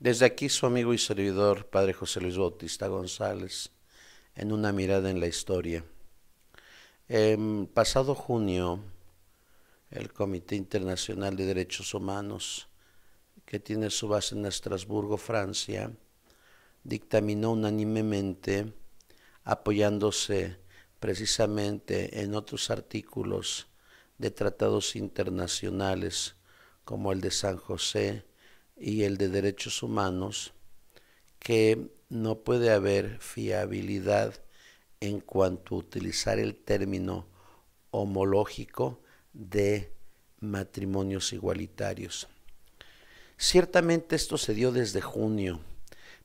Desde aquí su amigo y servidor, Padre José Luis Bautista González, en una mirada en la historia. Em, pasado junio, el Comité Internacional de Derechos Humanos, que tiene su base en Estrasburgo, Francia, dictaminó unánimemente, apoyándose precisamente en otros artículos de tratados internacionales como el de San José, y el de derechos humanos que no puede haber fiabilidad en cuanto a utilizar el término homológico de matrimonios igualitarios. Ciertamente esto se dio desde junio,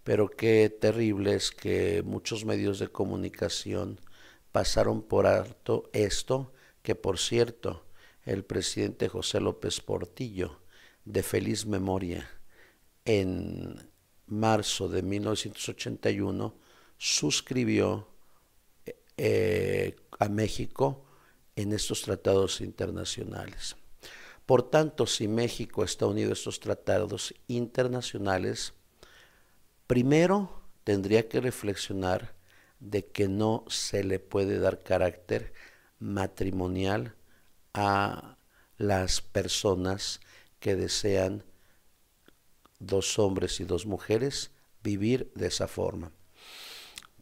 pero qué terrible es que muchos medios de comunicación pasaron por alto esto, que por cierto, el presidente José López Portillo, de feliz memoria, en marzo de 1981 suscribió eh, a México en estos tratados internacionales. Por tanto, si México está unido a estos tratados internacionales, primero tendría que reflexionar de que no se le puede dar carácter matrimonial a las personas que desean dos hombres y dos mujeres, vivir de esa forma.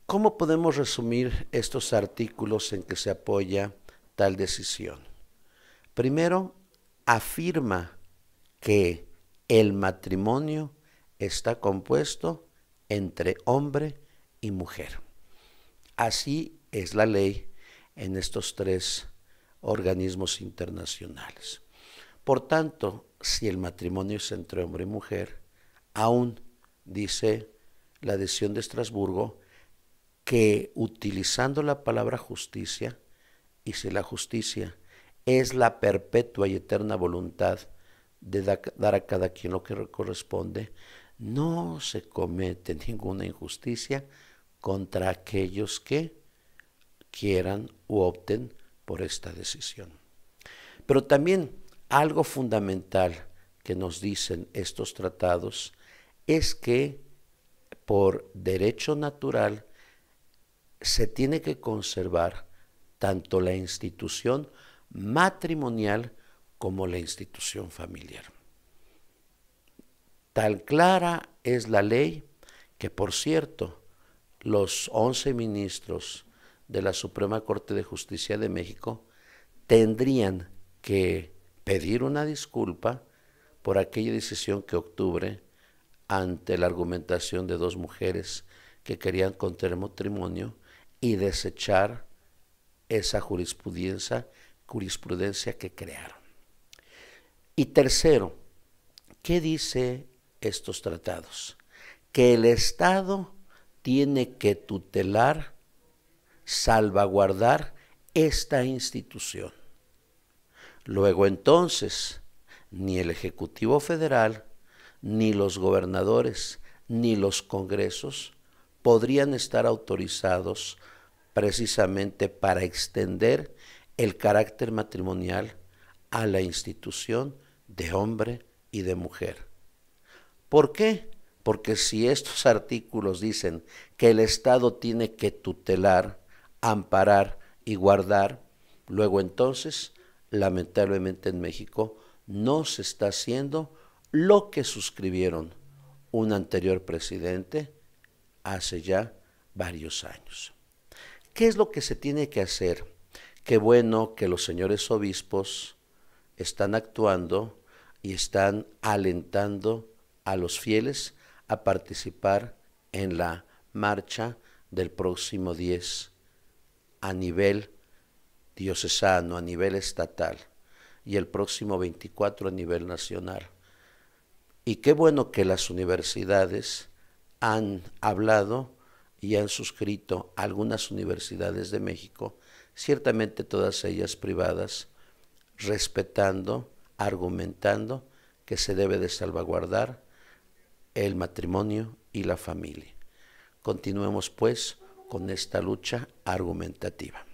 ¿Cómo podemos resumir estos artículos en que se apoya tal decisión? Primero, afirma que el matrimonio está compuesto entre hombre y mujer. Así es la ley en estos tres organismos internacionales. Por tanto, si el matrimonio es entre hombre y mujer, aún dice la decisión de Estrasburgo que utilizando la palabra justicia, y si la justicia es la perpetua y eterna voluntad de dar a cada quien lo que corresponde, no se comete ninguna injusticia contra aquellos que quieran u opten por esta decisión. Pero también algo fundamental que nos dicen estos tratados es que por derecho natural se tiene que conservar tanto la institución matrimonial como la institución familiar. Tan clara es la ley que, por cierto, los 11 ministros de la Suprema Corte de Justicia de México tendrían que pedir una disculpa por aquella decisión que octubre ante la argumentación de dos mujeres que querían contraer matrimonio y desechar esa jurisprudencia, jurisprudencia que crearon. Y tercero, ¿qué dice estos tratados? Que el Estado tiene que tutelar, salvaguardar esta institución. Luego entonces, ni el Ejecutivo Federal, ni los gobernadores ni los congresos podrían estar autorizados precisamente para extender el carácter matrimonial a la institución de hombre y de mujer. ¿Por qué? Porque si estos artículos dicen que el Estado tiene que tutelar, amparar y guardar, luego entonces, lamentablemente en México, no se está haciendo lo que suscribieron un anterior presidente hace ya varios años. ¿Qué es lo que se tiene que hacer? Qué bueno que los señores obispos están actuando y están alentando a los fieles a participar en la marcha del próximo 10 a nivel diocesano, a nivel estatal y el próximo 24 a nivel nacional. Y qué bueno que las universidades han hablado y han suscrito algunas universidades de México, ciertamente todas ellas privadas, respetando, argumentando que se debe de salvaguardar el matrimonio y la familia. Continuemos pues con esta lucha argumentativa.